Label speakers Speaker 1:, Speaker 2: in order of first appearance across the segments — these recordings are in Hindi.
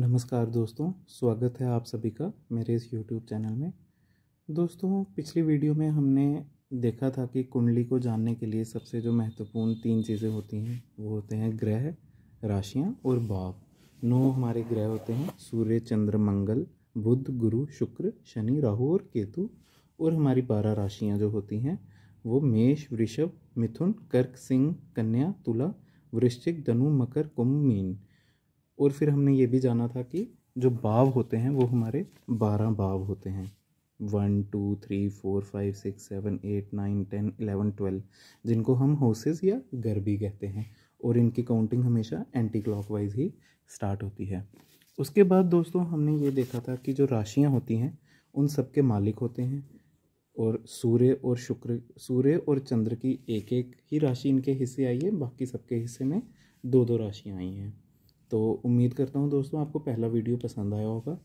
Speaker 1: नमस्कार दोस्तों स्वागत है आप सभी का मेरे इस यूट्यूब चैनल में दोस्तों पिछली वीडियो में हमने देखा था कि कुंडली को जानने के लिए सबसे जो महत्वपूर्ण तीन चीज़ें होती हैं वो होते हैं ग्रह राशियाँ और भाव नौ हमारे ग्रह होते हैं सूर्य चंद्र मंगल बुध गुरु शुक्र शनि राहु और केतु और हमारी बारह राशियाँ जो होती हैं वो मेष वृषभ मिथुन कर्क सिंह कन्या तुला वृश्चिक धनु मकर कुंभ मीन और फिर हमने ये भी जाना था कि जो भाव होते हैं वो हमारे बारह भाव होते हैं one two three four five six seven eight nine ten eleven twelve जिनको हम होसेस या भी कहते हैं और इनकी काउंटिंग हमेशा एंटी क्लॉकवाइज ही स्टार्ट होती है उसके बाद दोस्तों हमने ये देखा था कि जो राशियाँ होती हैं उन सब के मालिक होते हैं और सूर्य और शुक्र सूर्य और चंद्र की एक एक ही राशि इनके हिस्से आई है बाकी सबके हिस्से में दो दो राशियाँ आई हैं तो उम्मीद करता हूँ दोस्तों आपको पहला वीडियो पसंद आया होगा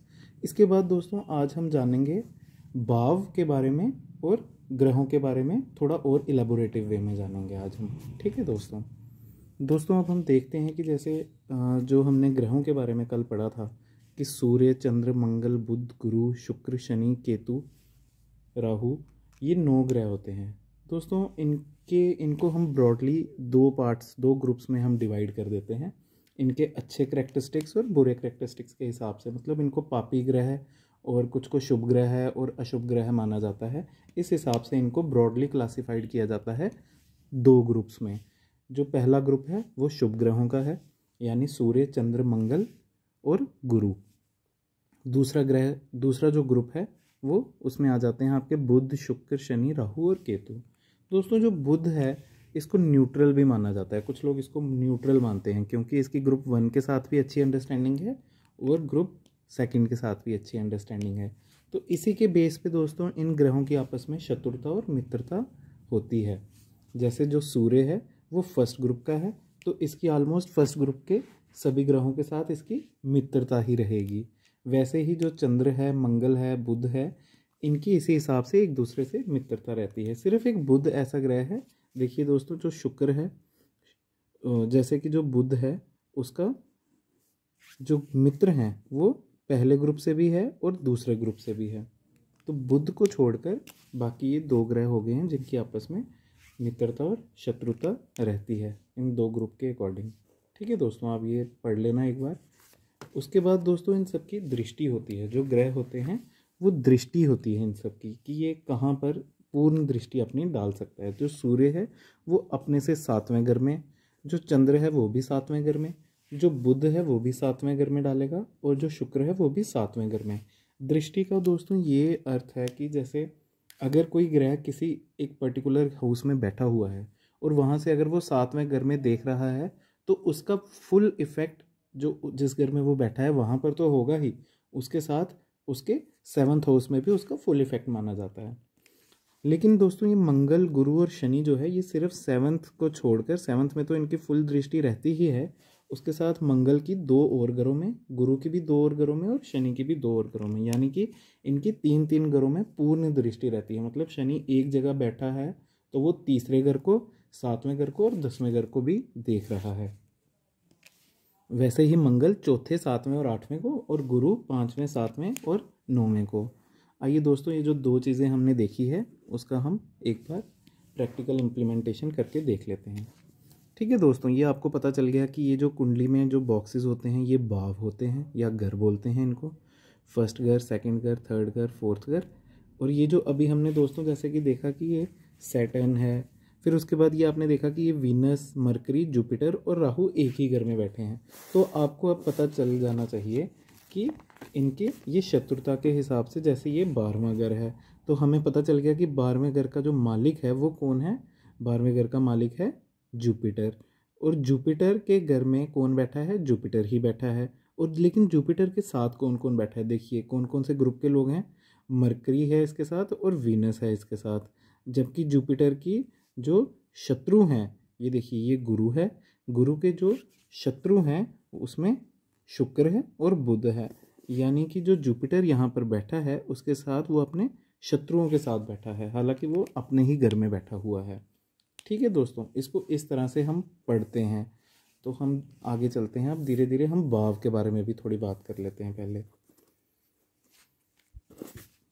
Speaker 1: इसके बाद दोस्तों आज हम जानेंगे भाव के बारे में और ग्रहों के बारे में थोड़ा और इलेबोरेटिव वे में जानेंगे आज हम ठीक है दोस्तों दोस्तों अब हम देखते हैं कि जैसे जो हमने ग्रहों के बारे में कल पढ़ा था कि सूर्य चंद्र मंगल बुध गुरु शुक्र शनि केतु राहु ये नौ ग्रह होते हैं दोस्तों इनके इनको हम ब्रॉडली दो पार्ट्स दो ग्रुप्स में हम डिवाइड कर देते हैं इनके अच्छे करेक्टरिस्टिक्स और बुरे करेक्टरिस्टिक्स के हिसाब से मतलब इनको पापी ग्रह और कुछ को शुभ ग्रह है और अशुभ ग्रह माना जाता है इस हिसाब से इनको ब्रॉडली क्लासिफाइड किया जाता है दो ग्रुप्स में जो पहला ग्रुप है वो शुभ ग्रहों का है यानी सूर्य चंद्र मंगल और गुरु दूसरा ग्रह दूसरा जो ग्रुप है वो उसमें आ जाते हैं आपके बुध शुक्र शनि राहु और केतु दोस्तों जो बुध है इसको न्यूट्रल भी माना जाता है कुछ लोग इसको न्यूट्रल मानते हैं क्योंकि इसकी ग्रुप वन के साथ भी अच्छी अंडरस्टैंडिंग है और ग्रुप सेकंड के साथ भी अच्छी अंडरस्टैंडिंग है तो इसी के बेस पे दोस्तों इन ग्रहों की आपस में शत्रुता और मित्रता होती है जैसे जो सूर्य है वो फर्स्ट ग्रुप का है तो इसकी ऑलमोस्ट फर्स्ट ग्रुप के सभी ग्रहों के साथ इसकी मित्रता ही रहेगी वैसे ही जो चंद्र है मंगल है बुध है इनकी इसी हिसाब से एक दूसरे से मित्रता रहती है सिर्फ एक बुध ऐसा ग्रह है देखिए दोस्तों जो शुक्र है जैसे कि जो बुध है उसका जो मित्र हैं वो पहले ग्रुप से भी है और दूसरे ग्रुप से भी है तो बुध को छोड़कर बाकी ये दो ग्रह हो गए हैं जिनकी आपस में मित्रता और शत्रुता रहती है इन दो ग्रुप के अकॉर्डिंग ठीक है दोस्तों आप ये पढ़ लेना एक बार उसके बाद दोस्तों इन सबकी दृष्टि होती है जो ग्रह होते हैं वो दृष्टि होती है इन सब की कि ये कहाँ पर पूर्ण दृष्टि अपनी डाल सकता है जो सूर्य है वो अपने से सातवें घर में जो चंद्र है वो भी सातवें घर में जो बुध है वो भी सातवें घर में डालेगा और जो शुक्र है वो भी सातवें घर में दृष्टि का दोस्तों ये अर्थ है कि जैसे अगर कोई ग्रह किसी एक पर्टिकुलर हाउस में बैठा हुआ है और वहाँ से अगर वो सातवें घर में देख रहा है तो उसका फुल इफ़ेक्ट जो जिस घर में वो बैठा है वहाँ पर तो होगा ही उसके साथ उसके सेवन्थ हाउस में भी उसका फुल इफ़ेक्ट माना जाता है लेकिन दोस्तों ये मंगल गुरु और शनि जो है ये सिर्फ सेवन्थ को छोड़कर सेवन्थ में तो इनकी फुल दृष्टि रहती ही है उसके साथ मंगल की दो और घरों में गुरु की भी दो और घरों में और शनि की भी दो और घरों में यानी कि इनकी तीन तीन घरों में पूर्ण दृष्टि रहती है मतलब शनि एक जगह बैठा है तो वो तीसरे घर को सातवें घर को और दसवें घर को भी देख रहा है वैसे ही मंगल चौथे सातवें और आठवें को और गुरु पाँचवें सातवें और नौवें को आइए दोस्तों ये जो दो चीज़ें हमने देखी है उसका हम एक बार प्रैक्टिकल इम्प्लीमेंटेशन करके देख लेते हैं ठीक है दोस्तों ये आपको पता चल गया कि ये जो कुंडली में जो बॉक्सेस होते हैं ये बाव होते हैं या घर बोलते हैं इनको फर्स्ट घर सेकंड घर थर्ड घर फोर्थ घर और ये जो अभी हमने दोस्तों जैसे कि देखा कि ये सैटर्न है फिर उसके बाद ये आपने देखा कि ये वीनस मरकरी जुपिटर और राहू एक ही घर में बैठे हैं तो आपको अब पता चल जाना चाहिए कि इनके ये शत्रुता के हिसाब से जैसे ये बारहवा घर है तो हमें पता चल गया कि बारहवें घर का जो मालिक है वो कौन है बारहवें घर का मालिक है जुपिटर और जुपिटर के घर में कौन बैठा है जुपिटर ही बैठा है और लेकिन जुपिटर के साथ कौन कौन बैठा है देखिए कौन कौन से ग्रुप के लोग हैं मरकरी है इसके साथ और वीनस है इसके साथ जबकि जुपिटर की जो शत्रु हैं ये देखिए ये गुरु है गुरु के जो शत्रु हैं उसमें शुक्र है और बुध है यानी कि जो जुपिटर यहाँ पर बैठा है उसके साथ वो अपने शत्रुओं के साथ बैठा है हालांकि वो अपने ही घर में बैठा हुआ है ठीक है दोस्तों इसको इस तरह से हम पढ़ते हैं तो हम आगे चलते हैं अब धीरे धीरे हम भाव के बारे में भी थोड़ी बात कर लेते हैं पहले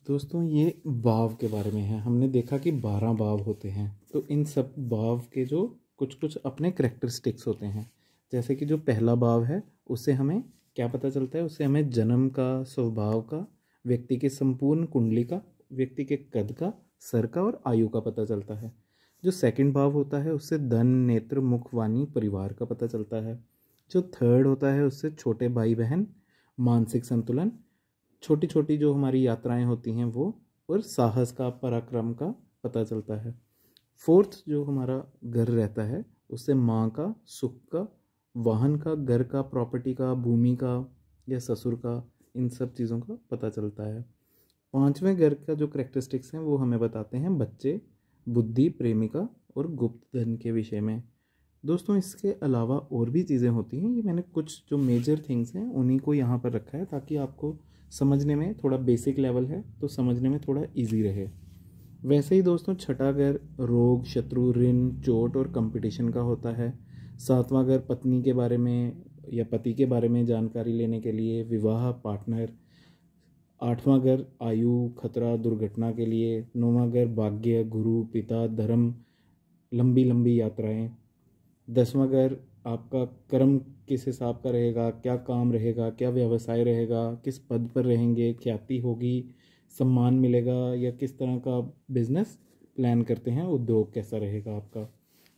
Speaker 1: दोस्तों ये भाव के बारे में है हमने देखा कि बारह भाव होते हैं तो इन सब भाव के जो कुछ कुछ अपने करेक्टरिस्टिक्स होते हैं जैसे कि जो पहला भाव है उसे हमें क्या पता चलता है उससे हमें जन्म का स्वभाव का व्यक्ति के संपूर्ण कुंडली का व्यक्ति के कद का सर का और आयु का पता चलता है जो सेकंड भाव होता है उससे धन नेत्र मुख वाणी परिवार का पता चलता है जो थर्ड होता है उससे छोटे भाई बहन मानसिक संतुलन छोटी छोटी जो हमारी यात्राएं होती हैं वो और साहस का पराक्रम का पता चलता है फोर्थ जो हमारा घर रहता है उससे माँ का सुख का वाहन का घर का प्रॉपर्टी का भूमि का या ससुर का इन सब चीज़ों का पता चलता है पांचवें घर का जो करेक्टरिस्टिक्स हैं वो हमें बताते हैं बच्चे बुद्धि प्रेमिका और गुप्त धन के विषय में दोस्तों इसके अलावा और भी चीज़ें होती हैं ये मैंने कुछ जो मेजर थिंग्स हैं उन्हीं को यहाँ पर रखा है ताकि आपको समझने में थोड़ा बेसिक लेवल है तो समझने में थोड़ा इजी रहे वैसे ही दोस्तों छठा घर रोग शत्रु ऋण चोट और कंपटीशन का होता है सातवां घर पत्नी के बारे में या पति के बारे में जानकारी लेने के लिए विवाह पार्टनर आठवां घर आयु खतरा दुर्घटना के लिए नौवां घर भाग्य गुरु पिता धर्म लंबी लंबी यात्राएं दसवां घर आपका कर्म किस हिसाब का रहेगा क्या काम रहेगा क्या व्यवसाय रहेगा किस पद पर रहेंगे ख्याति होगी सम्मान मिलेगा या किस तरह का बिजनेस प्लान करते हैं उद्योग कैसा रहेगा आपका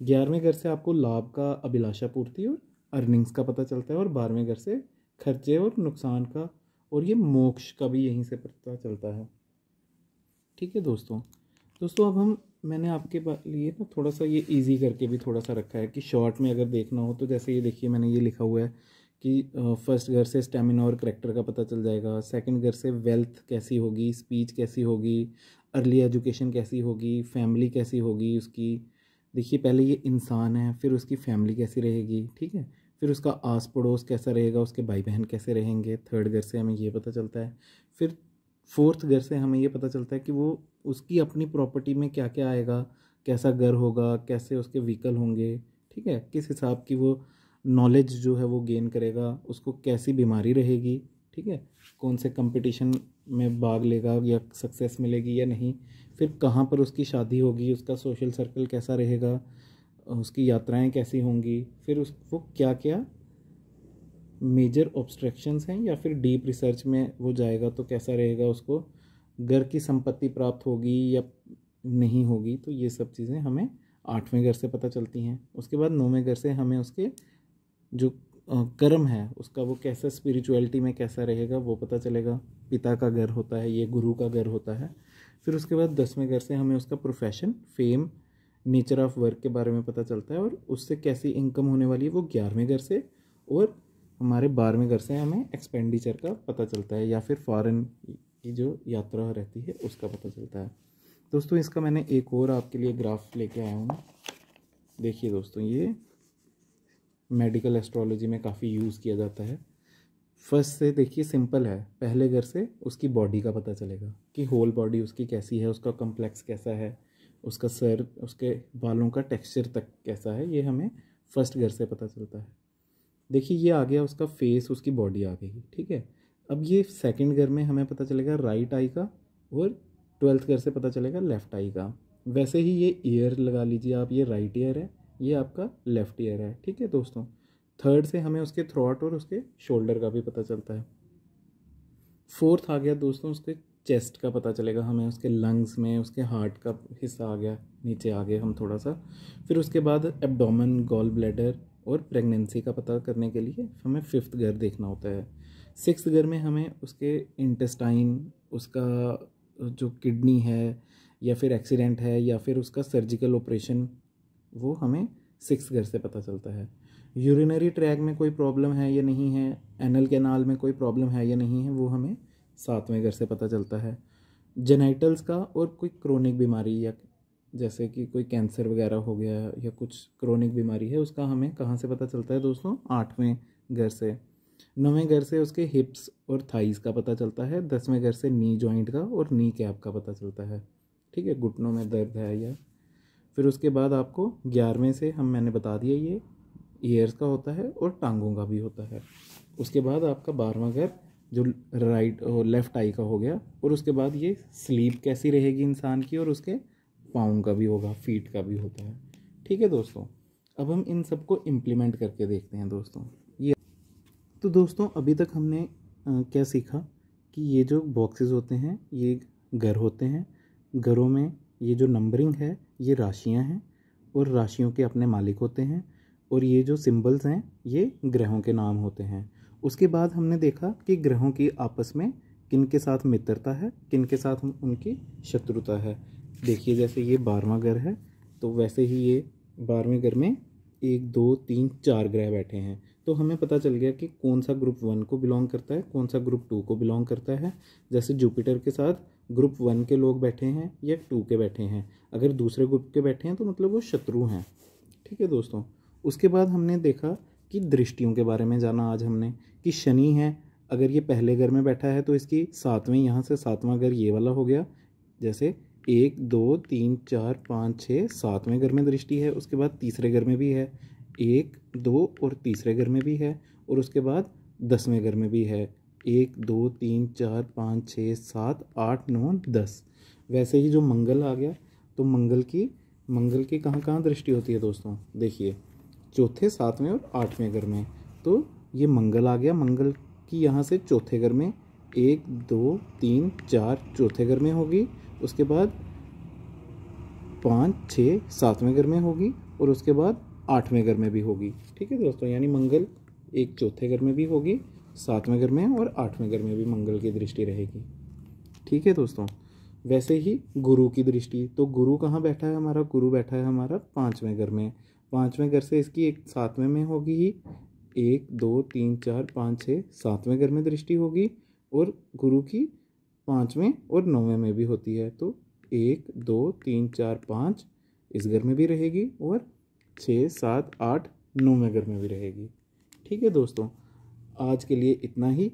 Speaker 1: ग्यारहवें घर से आपको लाभ का अभिलाषा पूर्ति और अर्निंग्स का पता चलता है और बारहवें घर से खर्चे और नुकसान का और ये मोक्ष का भी यहीं से पता चलता है ठीक है दोस्तों दोस्तों अब हम मैंने आपके लिए ना थोड़ा सा ये इजी करके भी थोड़ा सा रखा है कि शॉर्ट में अगर देखना हो तो जैसे ये देखिए मैंने ये लिखा हुआ है कि फर्स्ट घर से स्टेमिना और करेक्टर का पता चल जाएगा सेकंड घर से वेल्थ कैसी होगी स्पीच कैसी होगी अर्ली एजुकेशन कैसी होगी फैमिली कैसी होगी उसकी देखिए पहले ये इंसान है फिर उसकी फैमिली कैसी रहेगी ठीक है फिर उसका आस पड़ोस कैसा रहेगा उसके भाई बहन कैसे रहेंगे थर्ड घर से हमें ये पता चलता है फिर फोर्थ घर से हमें ये पता चलता है कि वो उसकी अपनी प्रॉपर्टी में क्या क्या आएगा कैसा घर होगा कैसे उसके व्हीकल होंगे ठीक है किस हिसाब की वो नॉलेज जो है वो गेन करेगा उसको कैसी बीमारी रहेगी ठीक है कौन से कंपटीशन में भाग लेगा या सक्सेस मिलेगी या नहीं फिर कहाँ पर उसकी शादी होगी उसका सोशल सर्कल कैसा रहेगा उसकी यात्राएं कैसी होंगी फिर उस वो क्या क्या मेजर ऑब्स्ट्रक्शंस हैं या फिर डीप रिसर्च में वो जाएगा तो कैसा रहेगा उसको घर की संपत्ति प्राप्त होगी या नहीं होगी तो ये सब चीज़ें हमें आठवें घर से पता चलती हैं उसके बाद नौवें घर से हमें उसके जो कर्म है उसका वो कैसा स्पिरिचुअलिटी में कैसा रहेगा वो पता चलेगा पिता का घर होता है ये गुरु का घर होता है फिर उसके बाद दसवें घर से हमें उसका profession fame nature of work के बारे में पता चलता है और उससे कैसी इनकम होने वाली है वो ग्यारहवें घर से और हमारे बारहवें घर से हमें एक्सपेंडिचर का पता चलता है या फिर फॉरेन की जो यात्रा रहती है उसका पता चलता है दोस्तों इसका मैंने एक और आपके लिए ग्राफ लेके आया हूँ देखिए दोस्तों ये मेडिकल एस्ट्रोलॉजी में काफ़ी यूज़ किया जाता है फर्स्ट से देखिए सिंपल है पहले घर से उसकी बॉडी का पता चलेगा कि होल बॉडी उसकी कैसी है उसका कम्प्लेक्स कैसा है उसका सर उसके बालों का टेक्सचर तक कैसा है ये हमें फर्स्ट घर से पता चलता है देखिए ये आ गया उसका फेस उसकी बॉडी आ गई ठीक है अब ये सेकंड घर में हमें पता चलेगा राइट आई का और ट्वेल्थ घर से पता चलेगा लेफ़्ट आई का वैसे ही ये ईयर लगा लीजिए आप ये राइट ईयर है ये आपका लेफ़्ट ईयर है ठीक है दोस्तों थर्ड से हमें उसके थ्रोट और उसके शोल्डर का भी पता चलता है फोर्थ आ गया दोस्तों उसके चेस्ट का पता चलेगा हमें उसके लंग्स में उसके हार्ट का हिस्सा आ गया नीचे आ गया हम थोड़ा सा फिर उसके बाद एबडोमन गॉल ब्लैडर और प्रेगनेंसी का पता करने के लिए हमें फिफ्थ घर देखना होता है सिक्स घर में हमें उसके इंटेस्टाइन उसका जो किडनी है या फिर एक्सीडेंट है या फिर उसका सर्जिकल ऑपरेशन वो हमें सिक्स घर से पता चलता है यूरिनरी ट्रैक में कोई प्रॉब्लम है या नहीं है एनल कैनाल में कोई प्रॉब्लम है या नहीं है वो हमें सातवें घर से पता चलता है जेनाइटल्स का और कोई क्रोनिक बीमारी या जैसे कि कोई कैंसर वगैरह हो गया या कुछ क्रोनिक बीमारी है उसका हमें कहाँ से पता चलता है दोस्तों आठवें घर से नौवें घर से उसके हिप्स और थाइस का पता चलता है दसवें घर से नी जॉइंट का और नी कैप का पता चलता है ठीक है घुटनों में दर्द है या फिर उसके बाद आपको ग्यारहवें से हम मैंने बता दिया ये ईयर्स का होता है और टांगों का भी होता है उसके बाद आपका बारहवा घर जो राइट लेफ़्ट आई का हो गया और उसके बाद ये स्लीप कैसी रहेगी इंसान की और उसके पाँव का भी होगा फीट का भी होता है ठीक है दोस्तों अब हम इन सबको इम्प्लीमेंट करके देखते हैं दोस्तों ये तो दोस्तों अभी तक हमने आ, क्या सीखा कि ये जो बॉक्सेस होते हैं ये घर होते हैं घरों में ये जो नंबरिंग है ये राशियाँ हैं और राशियों के अपने मालिक होते हैं और ये जो सिंबल्स हैं ये ग्रहों के नाम होते हैं उसके बाद हमने देखा कि ग्रहों की आपस में किन के साथ मित्रता है किन के साथ उनकी शत्रुता है देखिए जैसे ये बारहवा घर है तो वैसे ही ये बारहवें घर में एक दो तीन चार ग्रह बैठे हैं तो हमें पता चल गया कि कौन सा ग्रुप वन को बिलोंग करता है कौन सा ग्रुप टू को बिलोंग करता है जैसे जुपिटर के साथ ग्रुप वन के लोग बैठे हैं या टू के बैठे हैं अगर दूसरे ग्रुप के बैठे हैं तो मतलब वो शत्रु हैं ठीक है दोस्तों उसके बाद हमने देखा कि दृष्टियों के बारे में जाना आज हमने कि शनि है अगर ये पहले घर में बैठा है तो इसकी सातवें यहाँ से सातवां घर ये वाला हो गया जैसे एक दो तीन चार पाँच छः सातवें घर में दृष्टि है उसके बाद तीसरे घर में भी है एक दो और तीसरे घर में भी है और उसके बाद दसवें घर में भी है एक दो तीन चार पाँच छः सात आठ नौ दस वैसे ही जो मंगल आ गया तो मंगल की मंगल की कहाँ कहाँ दृष्टि होती है दोस्तों देखिए चौथे सातवें और आठवें घर में तो ये मंगल आ गया मंगल की यहाँ से चौथे घर में एक दो तीन चार चौथे घर में होगी उसके बाद पाँच छः सातवें घर में होगी और उसके बाद आठवें घर में भी होगी ठीक है दोस्तों यानी मंगल एक चौथे घर में भी होगी सातवें घर में और आठवें घर में भी मंगल की दृष्टि रहेगी ठीक है दोस्तों वैसे ही गुरु की दृष्टि तो गुरु कहाँ बैठा है हमारा गुरु बैठा है हमारा पाँचवें घर में पाँचवें घर से इसकी एक सातवें में होगी ही एक दो तीन चार पाँच छः सातवें घर में दृष्टि होगी और गुरु की पाँचवें और नौवें में भी होती है तो एक दो तीन चार पाँच इस घर में भी रहेगी और छः सात आठ नौ में घर में भी रहेगी ठीक है दोस्तों आज के लिए इतना ही